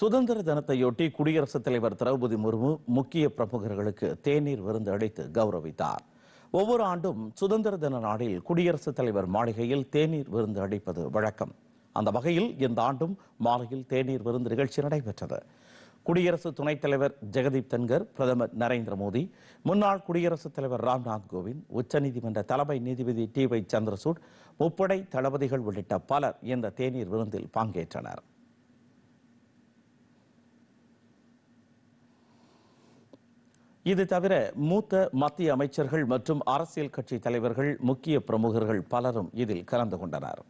சுதந்திர தினத்தையொட்டி குடியரசுத் தலைவர் திரௌபதி முர்மு முக்கிய பிரமுகர்களுக்கு தேநீர் விருந்து அளித்து கௌரவித்தார் ஒவ்வொரு ஆண்டும் சுதந்திர தின நாளில் குடியரசுத் தலைவர் மாளிகையில் தேநீர் விருந்து அளிப்பது வழக்கம் அந்த வகையில் இந்த ஆண்டும் மாலையில் தேநீர் விருந்து நிகழ்ச்சி நடைபெற்றது குடியரசு துணைத் தலைவர் ஜெகதீப் தன்கர் பிரதமர் நரேந்திர மோடி முன்னாள் குடியரசுத் தலைவர் ராம்நாத் கோவிந்த் உச்சநீதிமன்ற தலைமை நீதிபதி டி வை சந்திரசூட் முப்படை தளபதிகள் உள்ளிட்ட பலர் இந்த தேநீர் விருந்தில் பங்கேற்றனர் இது தவிர மூத்த மத்திய அமைச்சர்கள் மற்றும் அரசியல் கட்சி தலைவர்கள் முக்கிய பிரமுகர்கள் பலரும் இதில் கலந்து கொண்டனர்